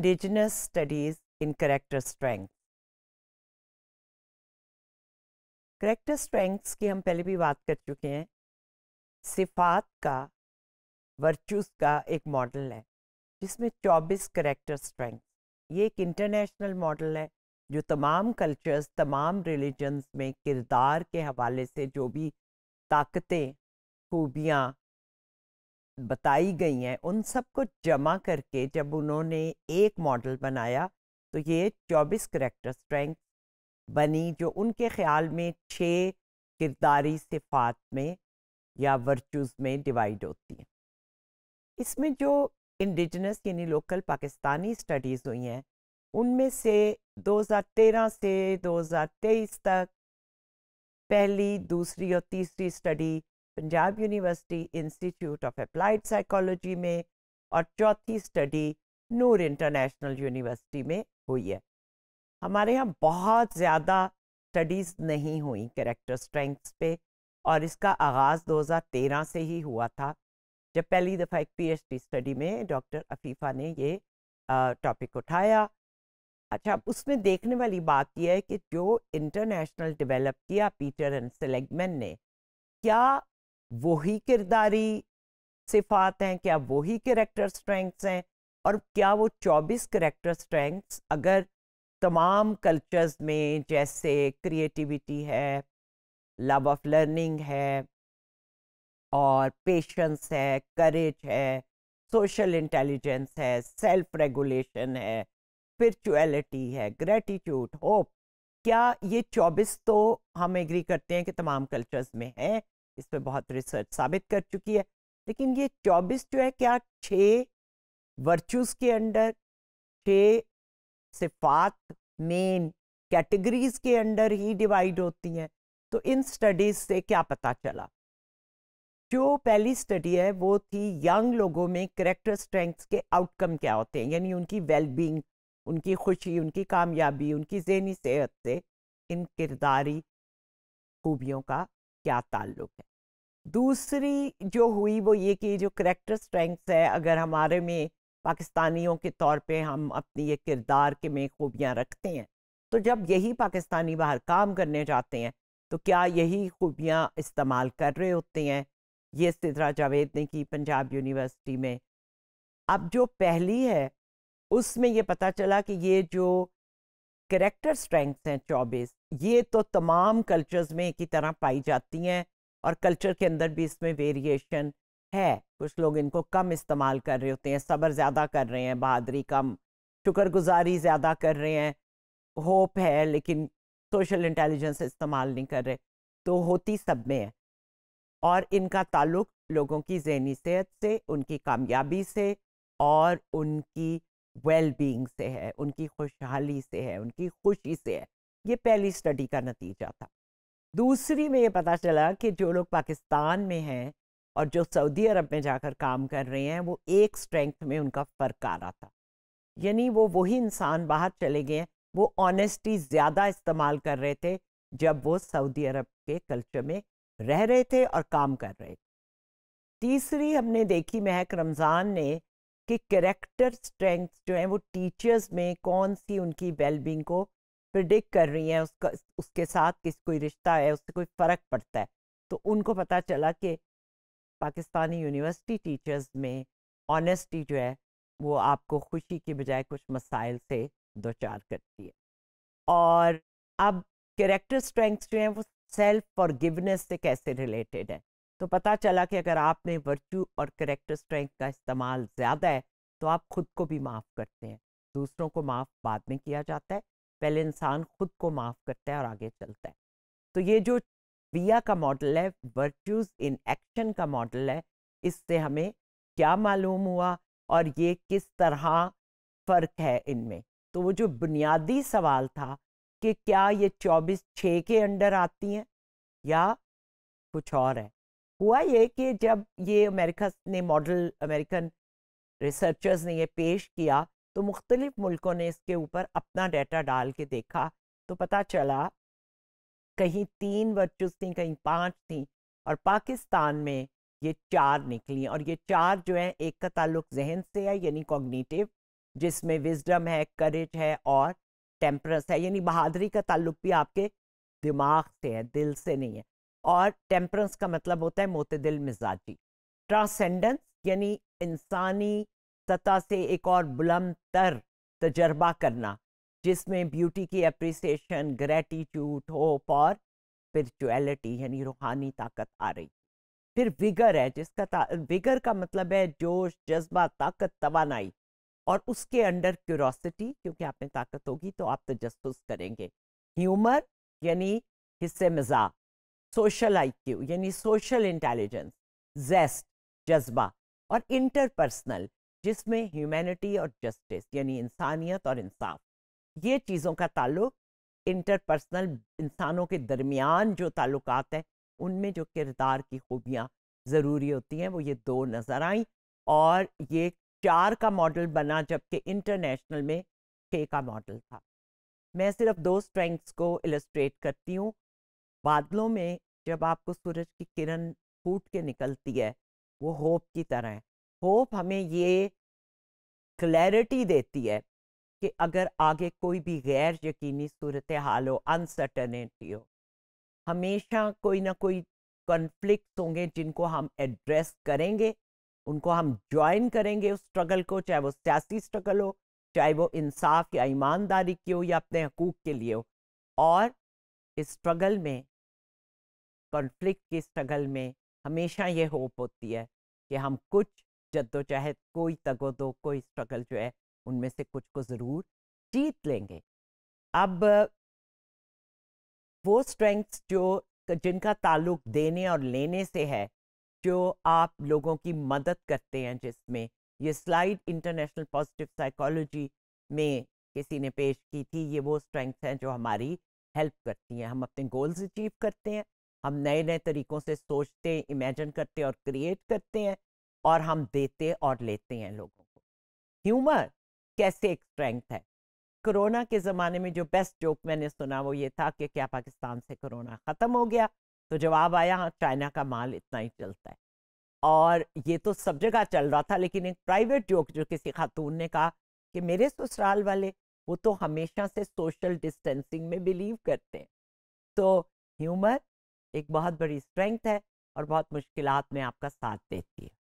indigenous studies in character strength character strengths की हम पहले भी बात कर चुके हैं सिफात का वर्चूस का एक मॉडल है जिसमें 24 करेक्टर स्ट्रेंथ ये एक इंटरनेशनल मॉडल है जो तमाम कल्चर्स तमाम रिलीजन्स में किरदार के हवाले से जो भी ताकतें खूबियाँ बताई गई हैं उन सबको जमा करके जब उन्होंने एक मॉडल बनाया तो ये 24 करेक्टर स्ट्रेंथ बनी जो उनके ख्याल में छः किरदारी सिफात में या वर्चूज़ में डिवाइड होती हैं इसमें जो इंडिजनस यानी लोकल पाकिस्तानी स्टडीज़ हुई हैं उनमें से 2013 से 2023 तक पहली दूसरी और तीसरी study Punjab university institute of applied psychology में और चौथी स्टडी नूर इंटरनेशनल यूनिवर्सिटी में हुई है हमारे यहाँ बहुत ज़्यादा स्टडीज़ नहीं हुई करेक्टर स्ट्रेंथ्स पे और इसका आगाज़ 2013 से ही हुआ था जब पहली दफ़ा एक पीएचडी स्टडी में डॉक्टर अफीफा ने ये टॉपिक उठाया अच्छा उसमें देखने वाली बात यह है कि जो इंटरनेशनल डेवलप किया पीटर एंड सेलेगमैन ने क्या वही किरदारी सिफात हैं क्या वही करेक्टर स्ट्रेंथ्स हैं और क्या वो 24 करेक्टर स्ट्रेंथ्स अगर तमाम कल्चर्स में जैसे क्रिएटिविटी है लव ऑफ लर्निंग है और पेशेंस है करेज है सोशल इंटेलिजेंस है सेल्फ रेगुलेशन है स्पिरिचुअलिटी है ग्रेटिट्यूड होप क्या ये 24 तो हम एग्री करते हैं कि तमाम कल्चर्स में हैं इस पर बहुत रिसर्च साबित कर चुकी है लेकिन ये चौबीस जो है क्या छः वर्चूज़ के अंडर छः सिफात मेन कैटेगरीज के अंडर ही डिवाइड होती हैं तो इन स्टडीज़ से क्या पता चला जो पहली स्टडी है वो थी यंग लोगों में करेक्टर स्ट्रेंथ्स के आउटकम क्या होते हैं यानी उनकी वेलबींग उनकी खुशी उनकी कामयाबी उनकी जहनी सेहत से इन किरदारी खूबियों का क्या ताल्लुक है दूसरी जो हुई वो ये कि जो करेक्टर स्ट्रेंथ्स है अगर हमारे में पाकिस्तानियों के तौर पे हम अपनी ये किरदार के में खूबियाँ रखते हैं तो जब यही पाकिस्तानी बाहर काम करने जाते हैं तो क्या यही खूबियाँ इस्तेमाल कर रहे होते हैं ये सिद्रा जावेद ने की पंजाब यूनिवर्सिटी में अब जो पहली है उसमें ये पता चला कि ये जो करेक्टर स्ट्रेंथ्स हैं चौबीस ये तो तमाम कल्चर्स में एक ही तरह पाई जाती हैं और कल्चर के अंदर भी इसमें वेरिएशन है कुछ लोग इनको कम इस्तेमाल कर रहे होते हैं सब्र ज़्यादा कर रहे हैं बहादरी कम शुक्रगुजारी ज़्यादा कर रहे हैं होप है लेकिन सोशल इंटेलिजेंस इस्तेमाल नहीं कर रहे तो होती सब में है और इनका ताल्लुक लोगों की जहनी सेहत से उनकी कामयाबी से और उनकी वेल बींग से है उनकी खुशहाली से है उनकी खुशी से है ये पहली स्टडी का नतीजा था दूसरी में ये पता चला कि जो लोग पाकिस्तान में हैं और जो सऊदी अरब में जाकर काम कर रहे हैं वो एक स्ट्रेंथ में उनका फ़र्क आ रहा था यानी वो वही इंसान बाहर चले गए वो ऑनेस्टी ज़्यादा इस्तेमाल कर रहे थे जब वो सऊदी अरब के कल्चर में रह रहे थे और काम कर रहे थे तीसरी हमने देखी महक रमज़ान ने कि करेक्टर स्ट्रेंथ जो हैं वो टीचर्स में कौन सी उनकी वेलबींग को प्रिडिक्ट कर रही हैं उसका उसके साथ किस कोई रिश्ता है उससे कोई फ़र्क पड़ता है तो उनको पता चला कि पाकिस्तानी यूनिवर्सिटी टीचर्स में ऑनेस्टी जो है वो आपको खुशी की बजाय कुछ मसाइल से दो चार करती है और अब करेक्टर स्ट्रेंथ जो हैं वो सेल्फ और गिवनेस से कैसे रिलेटेड है तो पता चला कि अगर आपने वर्चू और करेक्टर स्ट्रेंथ का इस्तेमाल ज़्यादा है तो आप खुद को भी माफ़ करते हैं दूसरों को माफ़ बाद में किया जाता है पहले इंसान खुद को माफ़ करता है और आगे चलता है तो ये जो विया का मॉडल है वर्चूज़ इन एक्शन का मॉडल है इससे हमें क्या मालूम हुआ और ये किस तरह फ़र्क है इनमें तो वो जो बुनियादी सवाल था कि क्या ये चौबीस छः के अंडर आती हैं या कुछ और है हुआ ये कि जब ये अमेरिका ने मॉडल अमेरिकन रिसर्चर्स ने ये पेश किया तो मुख्तलिफ मुल्कों ने इसके ऊपर अपना डाटा डाल के देखा तो पता चला कहीं तीन वर्चुस थी कहीं पाँच थी और पाकिस्तान में ये चार निकली और ये चार जो हैं एक का ताल्लुक जहन से है यानी कॉग्निटिव जिसमें विजडम है करेज है और टेम्परस है यानी बहादुरी का ताल्लुक भी आपके दिमाग से है दिल से नहीं है और टेम्परेंस का मतलब होता है मोतदिल दिल मिजाजी ट्रांसेंडेंस यानी इंसानी सतह से एक और बुलंद तर तजर्बा करना जिसमें ब्यूटी की अप्रिसिएशन ग्रेटिट्यूड होप और स्पिरिचुअलिटी यानी रूहानी ताकत आ रही फिर विगर है जिसका विगर का मतलब है जोश जज्बा ताकत तवानाई और उसके अंडर क्यूरोसिटी क्योंकि आप में ताकत होगी तो आप तजस्स करेंगे ह्यूमर यानी हिस्से मजा सोशल आईक्यू यानी सोशल इंटेलिजेंस जेस्ट जज्बा और इंटरपर्सनल जिसमें ह्यूमैनिटी और जस्टिस यानी इंसानियत और इंसाफ ये चीज़ों का ताल्लुक इंटरपर्सनल इंसानों के दरमियान जो ताल्लुक है उनमें जो किरदार की खूबियाँ ज़रूरी होती हैं वो ये दो नज़र आई और ये चार का मॉडल बना जबकि इंटरनेशनल में छः का मॉडल था मैं सिर्फ दो स्ट्रेंथ्स को इलस्ट्रेट करती हूँ बादलों में जब आपको सूरज की किरण फूट के निकलती है वो होप की तरह है होप हमें ये क्लैरिटी देती है कि अगर आगे कोई भी गैर यकीनी सूरत हाल हो अनसर्टनिटी हो हमेशा कोई ना कोई कॉन्फ्लिक्ट होंगे जिनको हम एड्रेस करेंगे उनको हम ज्वाइन करेंगे उस स्ट्रगल को चाहे वो सियासी स्ट्रगल हो चाहे वो इंसाफ या ईमानदारी की हो या अपने हकूक के लिए हो और इस स्ट्रगल में कॉन्फ्लिक्ट की स्ट्रगल में हमेशा ये होप होती है कि हम कुछ जद्दोजहद तो कोई तगोदो कोई स्ट्रगल जो है उनमें से कुछ को ज़रूर जीत लेंगे अब वो स्ट्रेंथ्स जो जिनका ताल्लुक देने और लेने से है जो आप लोगों की मदद करते हैं जिसमें ये स्लाइड इंटरनेशनल पॉजिटिव साइकोलॉजी में किसी ने पेश की थी ये वो स्ट्रेंथ्स हैं जो हमारी हेल्प करती हैं हम अपने गोल्स अचीव करते हैं हम नए नए तरीक़ों से सोचते इमेजिन करते और क्रिएट करते हैं और हम देते और लेते हैं लोगों को ह्यूमर कैसे एक स्ट्रेंथ है कोरोना के ज़माने में जो बेस्ट जोक मैंने सुना वो ये था कि क्या पाकिस्तान से कोरोना ख़त्म हो गया तो जवाब आया हाँ चाइना का माल इतना ही चलता है और ये तो सब जगह चल रहा था लेकिन एक प्राइवेट जोक जो किसी खातून ने कहा कि मेरे ससुराल वाले वो तो हमेशा से सोशल डिस्टेंसिंग में बिलीव करते हैं तो ह्यूमर एक बहुत बड़ी स्ट्रेंथ है और बहुत मुश्किल में आपका साथ देती है